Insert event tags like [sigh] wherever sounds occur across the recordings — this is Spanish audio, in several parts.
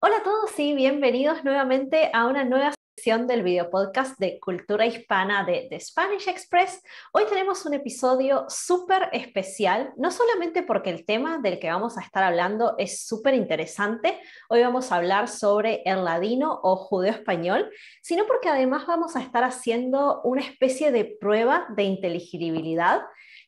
Hola a todos y bienvenidos nuevamente a una nueva sección del video podcast de Cultura Hispana de The Spanish Express. Hoy tenemos un episodio súper especial, no solamente porque el tema del que vamos a estar hablando es súper interesante, hoy vamos a hablar sobre el ladino o judeo español, sino porque además vamos a estar haciendo una especie de prueba de inteligibilidad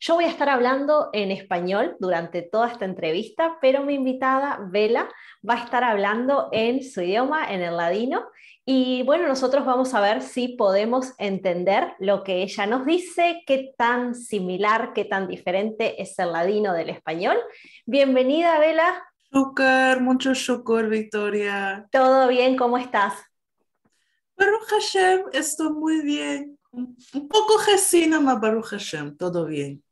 yo voy a estar hablando en español durante toda esta entrevista, pero mi invitada, Vela, va a estar hablando en su idioma, en el ladino. Y bueno, nosotros vamos a ver si podemos entender lo que ella nos dice, qué tan similar, qué tan diferente es el ladino del español. Bienvenida, Vela. Shukar, mucho shukar, Victoria. ¿Todo bien? ¿Cómo estás? Baruch Hashem, estoy muy bien. Un poco Jesina, más Baruch Hashem, todo bien.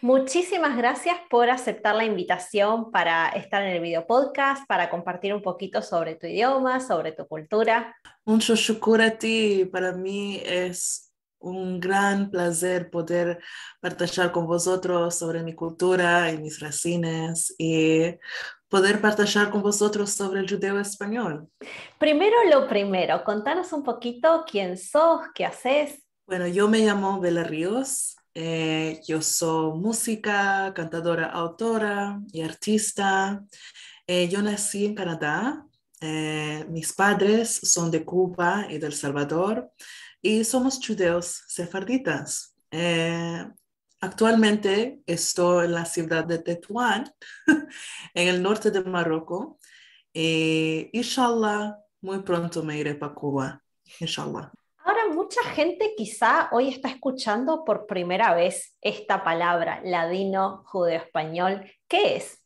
Muchísimas gracias por aceptar la invitación para estar en el video podcast, para compartir un poquito sobre tu idioma, sobre tu cultura. Un shukur a ti. Para mí es un gran placer poder partajar con vosotros sobre mi cultura y mis racines y poder partajar con vosotros sobre el judeo español. Primero lo primero, contanos un poquito quién sos, qué haces. Bueno, yo me llamo Bela Ríos, eh, yo soy música, cantadora, autora y artista. Eh, yo nací en Canadá. Eh, mis padres son de Cuba y del Salvador y somos judeos sefarditas. actualmente estoy en la ciudad de Tetuán, [laughs] en el norte de Marruecos. y inshallah, muy pronto me iré para Cuba. Inshallah mucha gente quizá hoy está escuchando por primera vez esta palabra, ladino, judeo-español. ¿Qué es?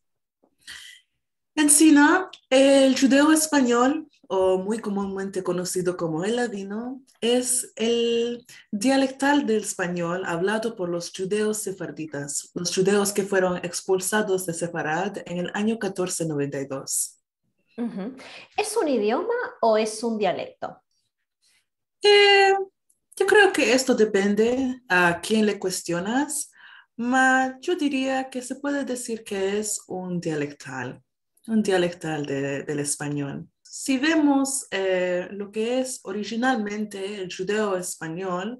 Encina, el judeo-español, o muy comúnmente conocido como el ladino, es el dialectal del español hablado por los judeos sefarditas, los judeos que fueron expulsados de Sefarad en el año 1492. ¿Es un idioma o es un dialecto? Eh, yo creo que esto depende a quién le cuestionas, pero yo diría que se puede decir que es un dialectal, un dialectal del español. Si vemos eh, lo que es originalmente el judeo español,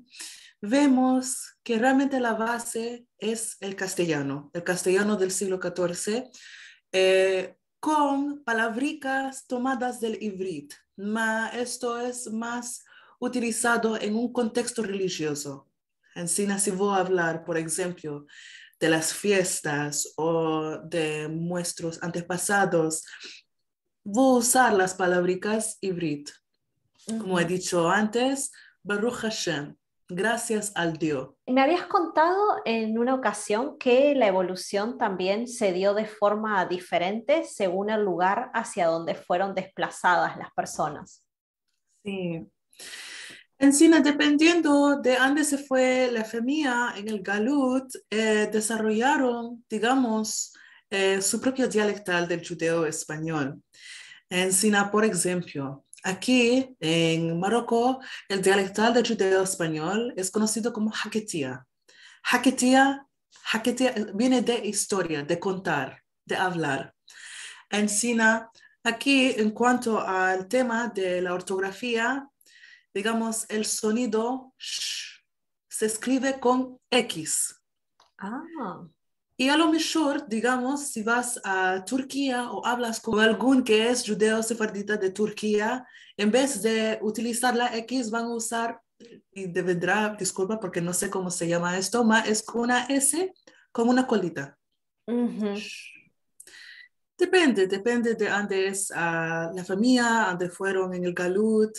vemos que realmente la base es el castellano, el castellano del siglo XIV, eh, con palabricas tomadas del hibrid. Ma, esto es más utilizado en un contexto religioso. Encina, si voy a hablar, por ejemplo, de las fiestas o de nuestros antepasados, voy a usar las palabricas híbridas. Como he dicho antes, Baruch Hashem, gracias al Dios. Me habías contado en una ocasión que la evolución también se dio de forma diferente según el lugar hacia donde fueron desplazadas las personas. Sí. En Sina, dependiendo de dónde se fue la familia en el Galut, eh, desarrollaron, digamos, eh, su propio dialectal del judeo español. En Encina, por ejemplo, aquí en Marruecos, el dialectal del judeo español es conocido como haquetía. haquetía eh, viene de historia, de contar, de hablar. En Encina, aquí en cuanto al tema de la ortografía, digamos, el sonido se escribe con X. Ah. Y a lo mejor, digamos, si vas a Turquía o hablas con algún que es judeo sefardita de Turquía, en vez de utilizar la X, van a usar, y de vendrá, disculpa porque no sé cómo se llama esto, ma, es una S con una colita. Depende, depende de dónde es ah, la familia, dónde fueron en el Galut,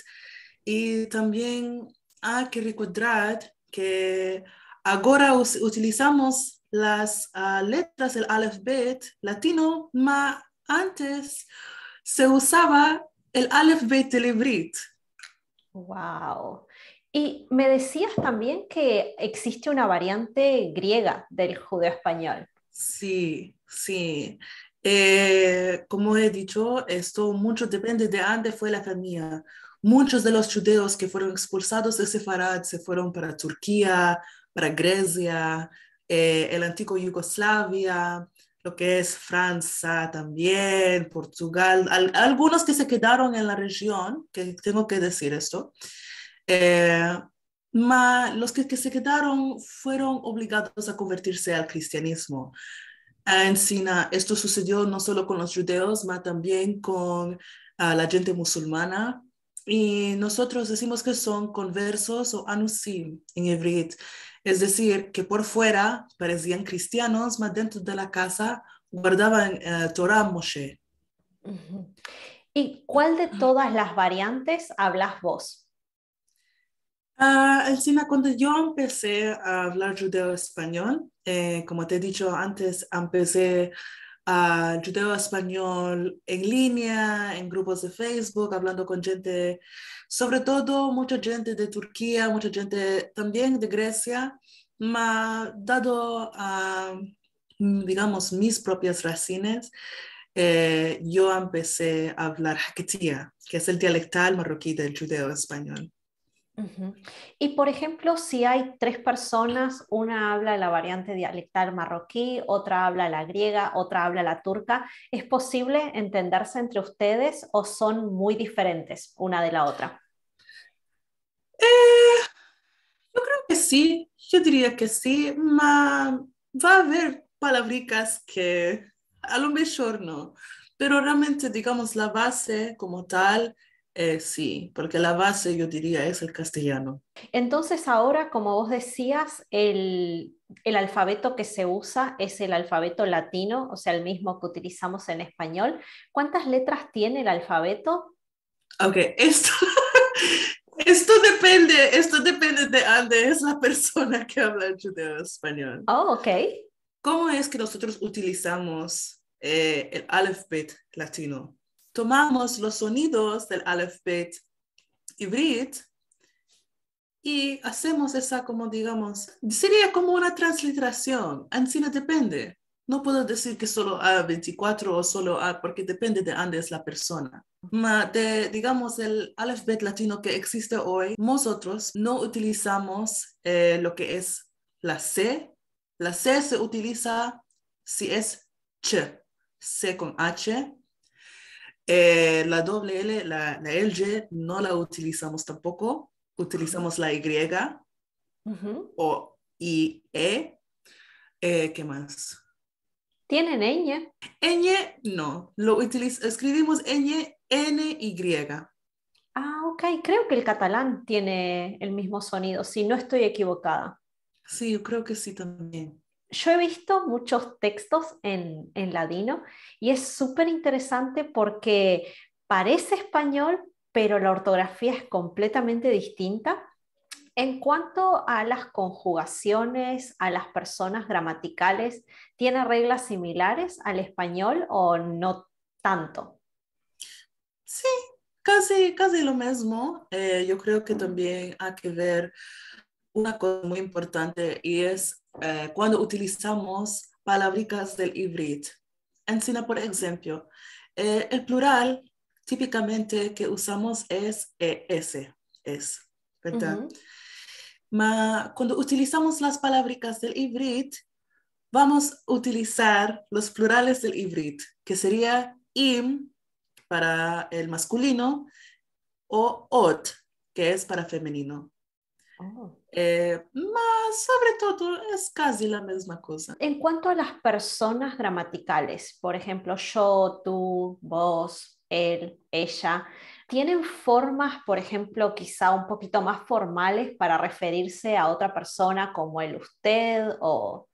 y también hay ah, que recordar que ahora utilizamos las ah, letras del alfabeto latino, más antes se usaba el alfabeto del ¡Wow! Y me decías también que existe una variante griega del judeo español. Sí, sí. Eh, como he dicho, esto mucho depende de dónde fue la familia. Muchos de los judíos que fueron expulsados de Sefarad se fueron para Turquía, para Grecia, eh, el antiguo Yugoslavia, lo que es Francia también, Portugal, algunos que se quedaron en la región, que tengo que decir esto, eh, ma, los que, se quedaron fueron obligados a convertirse al cristianismo. En Sina, esto sucedió no solo con los judíos, sino también con ah, la gente musulmana, y nosotros decimos que son conversos o anusim en hebreo, es decir, que por fuera parecían cristianos, más dentro de la casa guardaban eh, Torah Moshe. ¿Y cuál de todas las variantes hablas vos? Ah, encima, cuando yo empecé a hablar judeo-español, eh, como te he dicho antes, empecé Judeo judeo español en línea, en grupos de Facebook, hablando con gente, sobre todo mucha gente de Turquía, mucha gente también de Grecia, me dado a, mm, digamos, mis propias racines, eh, yo empecé a hablar haketía, que es el dialectal marroquí del judeo español. Y por ejemplo, si hay tres personas, una habla la variante dialectal marroquí, otra habla la griega, otra habla la turca, ¿es posible entenderse entre ustedes o son muy diferentes una de la otra? Eh, yo creo que sí, yo diría que sí, ma va a haber palabricas que a lo mejor no, pero realmente digamos la base como tal eh, sí, porque la base yo diría es el castellano. Entonces ahora, como vos decías, el, el, alfabeto que se usa es el alfabeto latino, o sea, el mismo que utilizamos en español. ¿Cuántas letras tiene el alfabeto? Ok, [laughs] esto, esto depende, esto depende de ah, esa es la persona que habla español. Oh, ok. ¿Cómo es que nosotros utilizamos eh, el alfabeto latino? tomamos los sonidos del alfabet híbrido y hacemos esa como digamos, sería como una transliteración, sí no depende. No puedo decir que solo A24 o solo A, porque depende de dónde es la persona. de, digamos, el alfabet latino que existe hoy, nosotros no utilizamos eh, lo que es la C. La C se utiliza si es ch, C con H, eh, la doble L, la, la, LG, no la utilizamos tampoco. Utilizamos la Y o IE. e eh, ¿Qué más? ¿Tienen ñ? ñ no. Lo escribimos ñ, N, Y. Ah, ok. Creo que el catalán tiene el mismo sonido, si no estoy equivocada. Sí, yo creo que sí también yo he visto muchos textos en, en ladino y es súper interesante porque parece español, pero la ortografía es completamente distinta. En cuanto a las conjugaciones, a las personas gramaticales, ¿tiene reglas similares al español o no tanto? Sí, casi, casi lo mismo. Eh, yo creo que también hay que ver una cosa muy importante y es eh, cuando utilizamos palabricas del híbrido. En China, por ejemplo, eh, el plural típicamente que usamos es es, ¿verdad? cuando utilizamos las palabricas del híbrido, vamos a utilizar los plurales del híbrido, que sería im para el masculino o ot, que es para femenino. Eh, sobre todo es casi la misma cosa. En cuanto a las personas gramaticales, por ejemplo, yo, tú, vos, él, ella, ¿tienen formas, por ejemplo, quizá un poquito más formales para referirse a otra persona como el usted o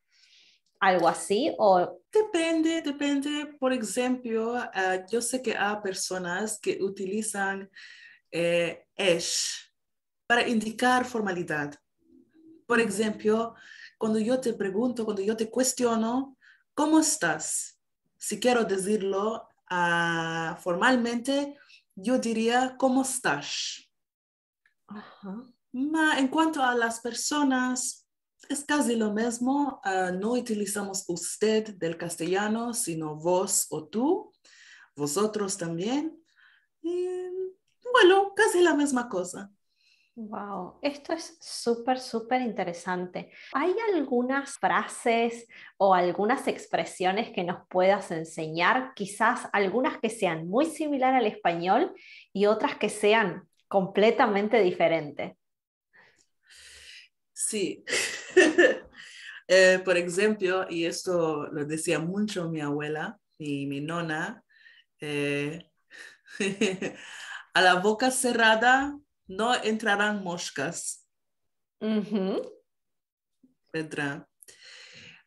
algo así? O... Depende, depende. Por ejemplo, ah, yo sé que hay personas que utilizan eh, es para indicar formalidad. Por ejemplo, cuando yo te pregunto, cuando yo te cuestiono, ¿cómo estás? Si quiero decirlo ah, formalmente, yo diría, ¿cómo estás? en cuanto a las personas, es casi lo mismo. Ah, no utilizamos usted del castellano, sino vos o tú, vosotros también. bueno, casi la misma cosa. Wow, esto es súper, súper interesante. ¿Hay algunas frases o algunas expresiones que nos puedas enseñar? Quizás algunas que sean muy similar al español y otras que sean completamente diferentes. Sí. [laughs] Eh, por ejemplo, y esto lo decía mucho mi abuela y mi nona, eh, [laughs] a la boca cerrada no entrarán moscas. Pedra.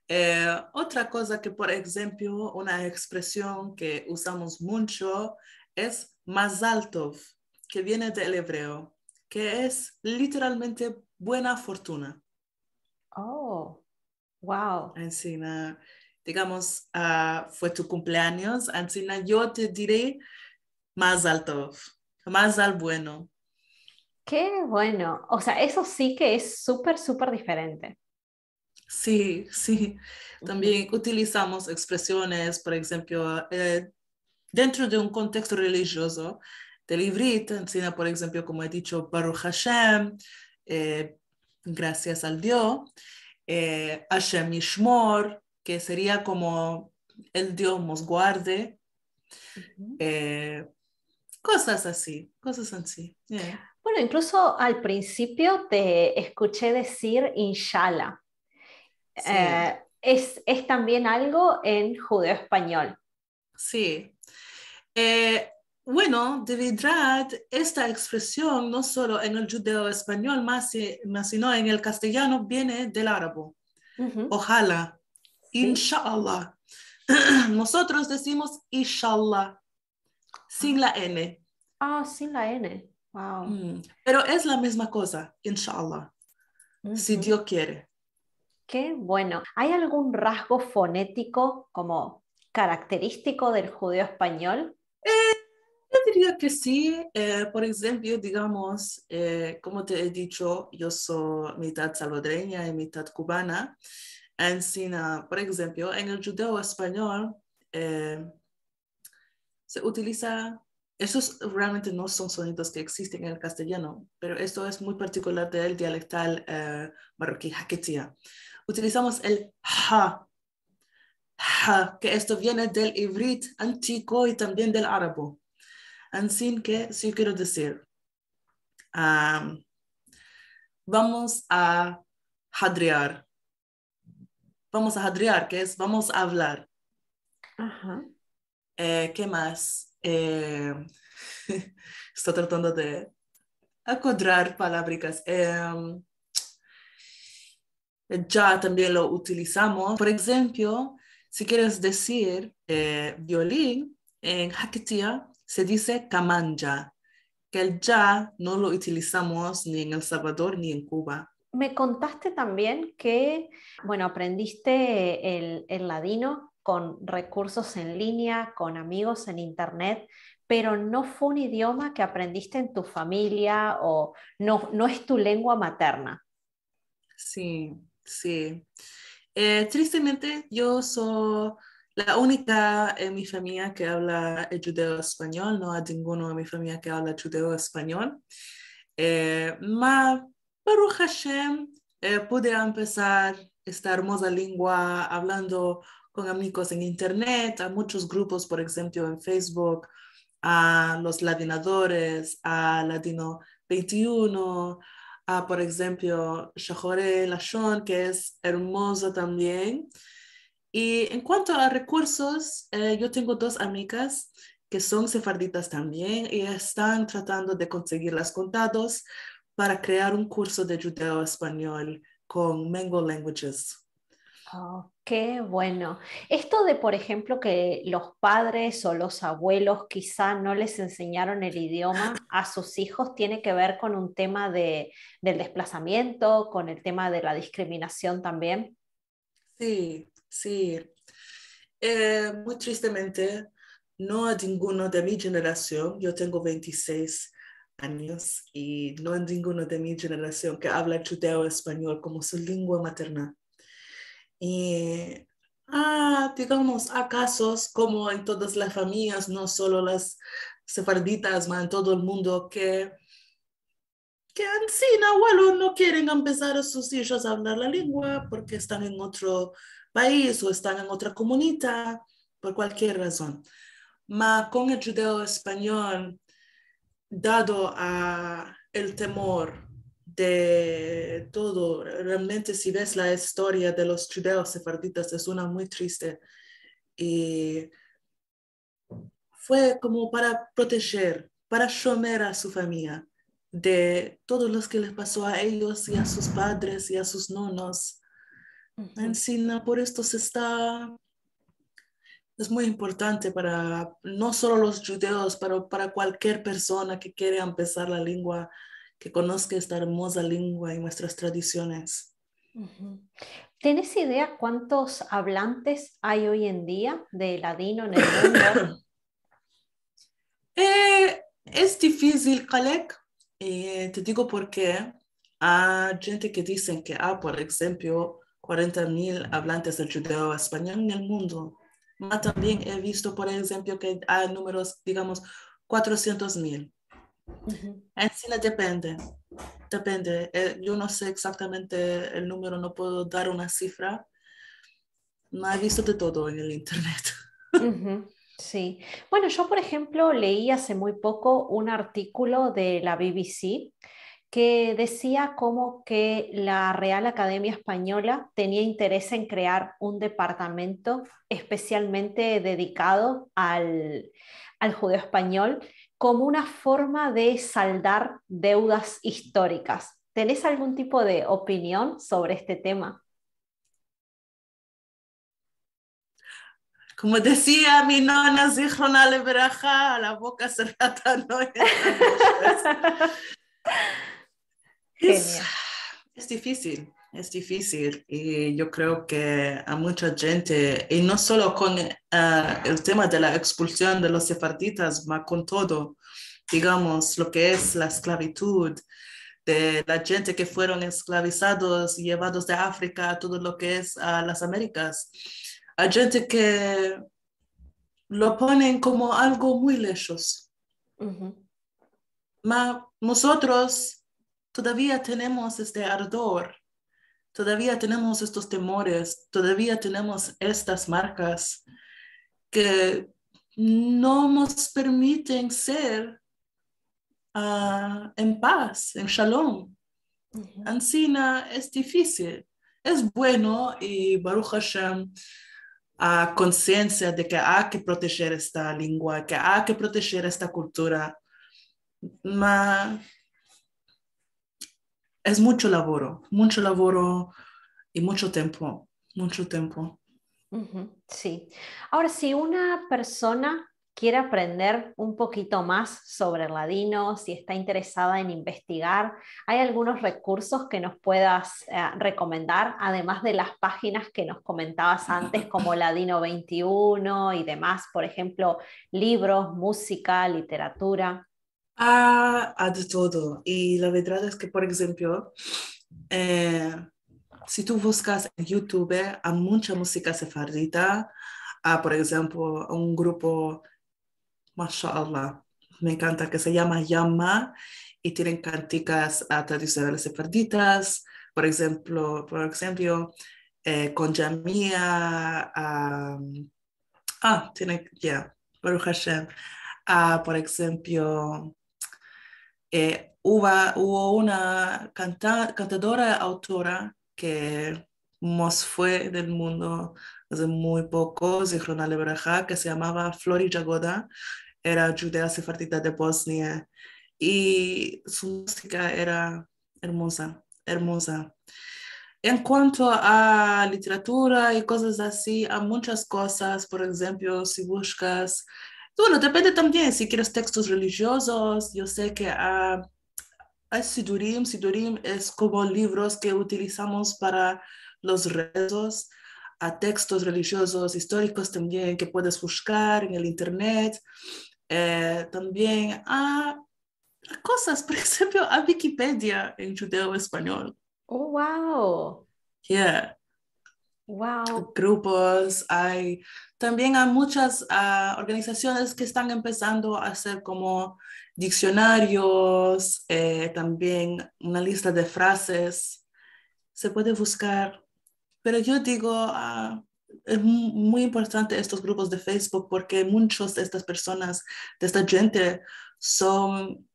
Eh, otra cosa que, por ejemplo, una expresión que usamos mucho es mazaltov, que viene del hebreo, que es literalmente buena fortuna. Oh, wow. Encina, digamos, ah, fue tu cumpleaños, encina yo te diré mazaltov, mazal bueno. Qué bueno. O sea, eso sí que es súper, súper diferente. Sí, sí. También utilizamos expresiones, por ejemplo, eh, dentro de un contexto religioso del Ivrit, encina, por ejemplo, como he dicho, Baruch Hashem, eh, gracias al Dios, eh, Hashem Ishmor, que sería como el Dios nos guarde. Cosas así, cosas así. Bueno, incluso al principio te escuché decir inshallah. Eh, es, es, también algo en judeo español. Sí. Eh, bueno, de verdad, esta expresión no solo en el judeo español, eh, más, sino en el castellano viene del árabe. Ojalá. Inshallah. [clears throat] Nosotros decimos inshallah sin la N. Ah, sin la N. Wow. Mm. Pero es la misma cosa, inshallah, si Dios quiere. Qué bueno. ¿Hay algún rasgo fonético como característico del judío español? Eh, yo diría que sí. Eh, por ejemplo, digamos, eh, como te he dicho, yo soy mitad salvadoreña y mitad cubana. sina por ejemplo, en el judeo español, se utiliza, esos realmente no son sonidos que existen en el castellano, pero esto es muy particular del dialectal eh, marroquí, jaquetía. Utilizamos el ha, que esto viene del ibrit antiguo y también del árabe. Así que sí quiero decir, vamos a jadrear, Vamos a jadrear, que es vamos a hablar. Eh, ¿Qué más? Eh, [laughs] estoy tratando de acuadrar palabras. Eh, ya también lo utilizamos. Por ejemplo, si quieres decir eh, violín, en Hakitia se dice ya. que el ya no lo utilizamos ni en El Salvador ni en Cuba. Me contaste también que, bueno, aprendiste el, el ladino con recursos en línea, con amigos en Internet, pero no fue un idioma que aprendiste en tu familia o no, no es tu lengua materna. Sí, sí. Eh, tristemente, yo soy la única en mi familia que habla el judeo español, no hay ninguno en mi familia que habla judeo español. Eh, ma, Hashem, eh, pude empezar esta hermosa lengua hablando con amigos en Internet, a muchos grupos, por ejemplo, en Facebook, a los Ladinadores, a Latino 21, a, por ejemplo, Shahore Lashon, que es hermosa también. Y en cuanto a recursos, eh, yo tengo dos amigas que son sefarditas también y están tratando de conseguir las contados para crear un curso de judeo español con Mango Languages. Ah, Qué bueno. Esto de, por ejemplo, que los padres o los abuelos quizá no les enseñaron el idioma a sus hijos, ¿tiene que ver con un tema de, del desplazamiento, con el tema de la discriminación también? Sí, sí. Eh, muy tristemente, no hay ninguno de mi generación, yo tengo 26 años y no hay ninguno de mi generación que habla chuteo español como su lengua materna. Y eh, ah, digamos, a casos como en todas las familias, no solo las sefarditas, más en todo el mundo, que, que en sí, abuelos no quieren empezar a sus hijos a hablar la lengua porque están en otro país o están en otra comunidad, por cualquier razón. Pero con el judeo español, dado a el temor de todo. Realmente si ves la historia de los judeos sefarditas es una muy triste. Y fue como para proteger, para somer a su familia de todo lo que les pasó a ellos y a sus padres y a sus nonos. En Sina, por esto se está es muy importante para no solo los judeos, pero para cualquier persona que quiera empezar la lengua que conozca esta hermosa lengua y nuestras tradiciones. ¿Tienes idea cuántos hablantes hay hoy en día de ladino en el mundo? [laughs] Eh, es difícil, Kalek. Eh, te digo por qué. Hay gente que dicen que hay, por ejemplo, 40.000 hablantes del judeo español en el mundo. Pero también he visto, por ejemplo, que hay números, digamos, 400.000. En eh, depende, depende. Eh, yo no sé exactamente el número, no puedo dar una cifra. No he visto de todo en el Internet. Sí. Bueno, yo por ejemplo leí hace muy poco un artículo de la BBC que decía como que la Real Academia Española tenía interés en crear un departamento especialmente dedicado al, al judeo español como una forma de saldar deudas históricas. ¿Tenés algún tipo de opinión sobre este tema? Como decía mi nona Zihrona verajá, la boca cerrada [laughs] no es, [laughs] es, es difícil. Es difícil y yo creo que a mucha gente, y no solo con ah, el tema de la expulsión de los sefarditas, más con todo, digamos, lo que es la esclavitud, de la gente que fueron esclavizados y llevados de África a todo lo que es a las Américas. Hay gente que lo ponen como algo muy lejos. Pero nosotros todavía tenemos este ardor todavía tenemos estos temores, todavía tenemos estas marcas que no nos permiten ser ah, en paz, en shalom. En es difícil, es bueno y Baruch Hashem a conciencia de que hay que proteger esta lengua, que hay que proteger esta cultura. Ma es mucho trabajo, mucho trabajo y mucho tiempo, mucho tiempo. Sí. Ahora, si una persona quiere aprender un poquito más sobre ladino, si está interesada en investigar, ¿hay algunos recursos que nos puedas eh, recomendar, además de las páginas que nos comentabas antes, como [laughs] Ladino 21 y demás, por ejemplo, libros, música, literatura? a, de todo. Y la verdad es que, por ejemplo, eh, si tú buscas en YouTube, a mucha música sefardita, a por ejemplo, un grupo, mashallah, me encanta, que se llama Yama, y tienen cánticas ah, tradicionales sefarditas, por ejemplo, por ejemplo eh, con Yamia, ah, tiene ya, ah, por ejemplo, eh, hubo, una cantadora, autora que más fue del mundo hace muy poco, Lebraja, que se llamaba Flori Jagoda, era judea sefardita de Bosnia y su música era hermosa, hermosa. En cuanto a literatura y cosas así, a muchas cosas, por ejemplo, si buscas bueno, depende también si quieres textos religiosos. Yo sé que a ah, hay Sidurim. Sidurim es como libros que utilizamos para los rezos, a textos religiosos históricos también que puedes buscar en el Internet. Eh, también a, cosas, por [laughs] ejemplo, a Wikipedia en judeo español. Oh, wow. Yeah wow. grupos, hay también hay muchas ah, organizaciones que están empezando a hacer como diccionarios, eh, también una lista de frases, se puede buscar, pero yo digo, ah, es muy importante estos grupos de Facebook porque muchos de estas personas, de esta gente, son,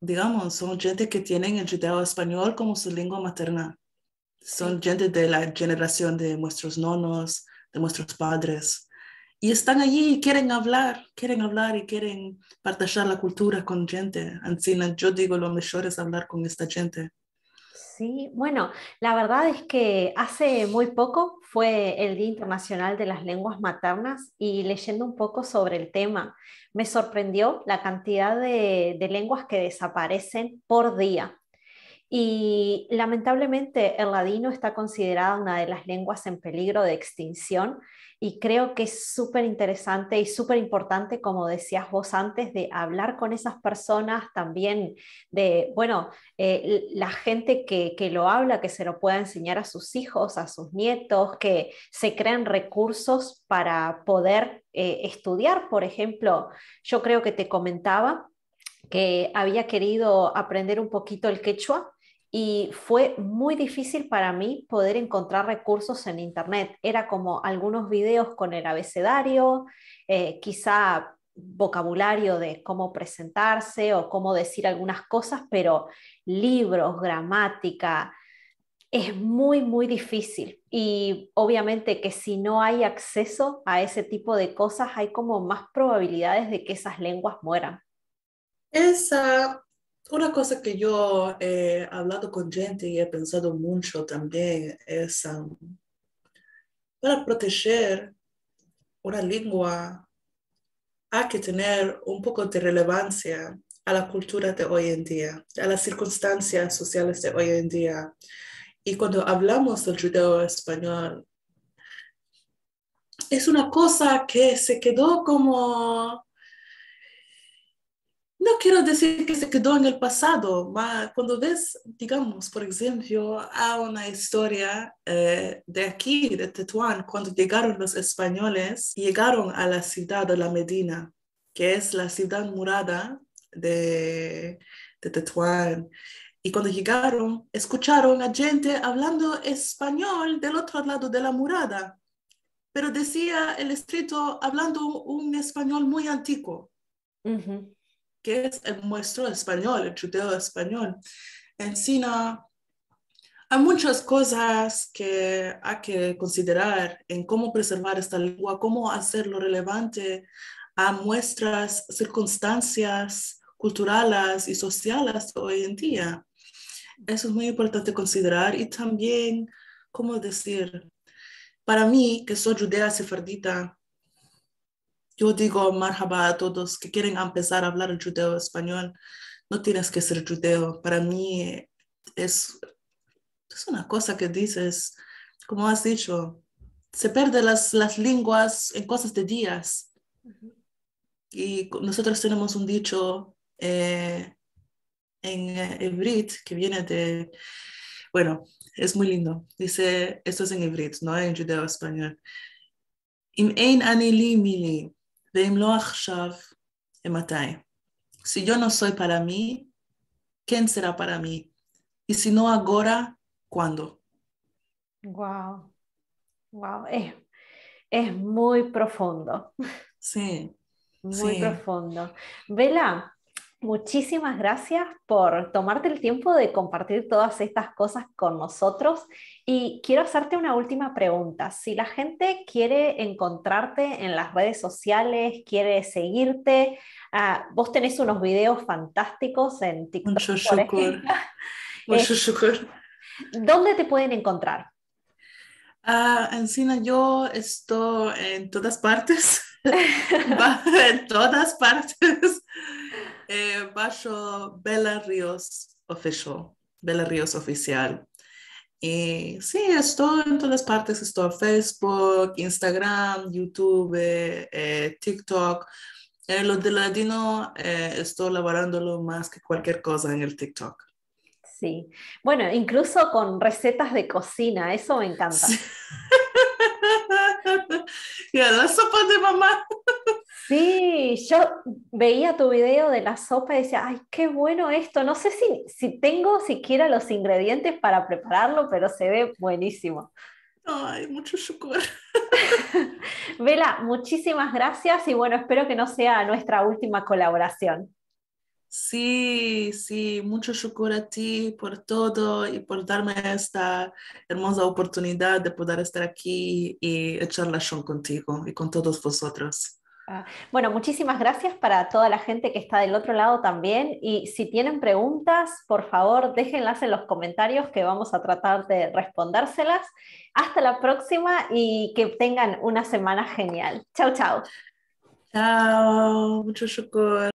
digamos, son gente que tienen el judeo español como su lengua materna son gente de la generación de nuestros nonos, de nuestros padres, y están allí y quieren hablar, quieren hablar y quieren partajar la cultura con gente. Ancina, yo digo, lo mejor es hablar con esta gente. Sí, bueno, la verdad es que hace muy poco fue el Día Internacional de las Lenguas Maternas y leyendo un poco sobre el tema, me sorprendió la cantidad de, de lenguas que desaparecen por día. Y lamentablemente el ladino está considerada una de las lenguas en peligro de extinción y creo que es súper interesante y súper importante, como decías vos antes, de hablar con esas personas también, de, bueno, eh, la gente que, lo habla, que se lo pueda enseñar a sus hijos, a sus nietos, que se creen recursos para poder eh, estudiar, por ejemplo, yo creo que te comentaba que había querido aprender un poquito el quechua y fue muy difícil para mí poder encontrar recursos en Internet. Era como algunos videos con el abecedario, eh, quizá vocabulario de cómo presentarse o cómo decir algunas cosas, pero libros, gramática, es muy, muy difícil. Y obviamente que si no hay acceso a ese tipo de cosas, hay como más probabilidades de que esas lenguas mueran. Esa una cosa que yo he hablado con gente y he pensado mucho también es um, para proteger una lengua hay que tener un poco de relevancia a la cultura de hoy en día, a las circunstancias sociales de hoy en día. Y cuando hablamos del judeo español, es una cosa que se quedó como no quiero decir que se quedó en el pasado, pero cuando ves, digamos, por ejemplo, a una historia eh, de aquí, de Tetuán, cuando llegaron los españoles, llegaron a la ciudad de la Medina, que es la ciudad murada de, de Tetuán. Y cuando llegaron, escucharon a gente hablando español del otro lado de la murada, pero decía el escrito hablando un español muy antiguo que es el muestro español, el judeo español. Encina, hay muchas cosas que hay que considerar en cómo preservar esta lengua, cómo hacerlo relevante a nuestras circunstancias culturales y sociales hoy en día. Eso es muy importante considerar y también, ¿cómo decir? Para mí, que soy judea sefardita, yo digo marhaba a todos que quieren empezar a hablar el judeo español. No tienes que ser judeo. Para mí es, una cosa que dices, como has dicho, se pierden las, lenguas en cosas de días. Y nosotros tenemos un dicho eh, en hebrit eh, que viene de, bueno, es muy lindo. Dice, esto es en hebrit, no en judeo español. Im ein mili. Si yo no soy para mí, ¿quién será para mí? Y si no ahora, ¿cuándo? Wow, wow, es, es muy profundo. Sí. Muy profundo. Vela, Muchísimas gracias por tomarte el tiempo de compartir todas estas cosas con nosotros y quiero hacerte una última pregunta. Si la gente quiere encontrarte en las redes sociales, quiere seguirte, ah, vos tenés unos videos fantásticos en TikTok. Mucho por Mucho [laughs] ¿Dónde te pueden encontrar? encima ah, Encina, yo estoy en todas partes. [laughs] en todas partes. Eh, bajo Bella Ríos Official, Bella Ríos Oficial. Y sí, estoy en todas partes, estoy en Facebook, Instagram, YouTube, eh, TikTok. lo de latino eh, estoy elaborándolo más que cualquier cosa en el TikTok. Sí, bueno, incluso con recetas de cocina, eso me encanta. Y [laughs] ya, la sopa de mamá. Sí, yo veía tu video de la sopa y decía, ay, qué bueno esto. No sé si, si tengo siquiera los ingredientes para prepararlo, pero se ve buenísimo. Ay, mucho shukur. [laughs] Vela, muchísimas gracias y bueno, espero que no sea nuestra última colaboración. Sí, sí, mucho shukur a ti por todo y por darme esta hermosa oportunidad de poder estar aquí y echar la contigo y con todos vosotros. Ah, bueno, muchísimas gracias para toda la gente que está del otro lado también. Y si tienen preguntas, por favor, déjenlas en los comentarios que vamos a tratar de respondérselas. Hasta la próxima y que tengan una semana genial. Chao, chao. Chao, mucho shukur.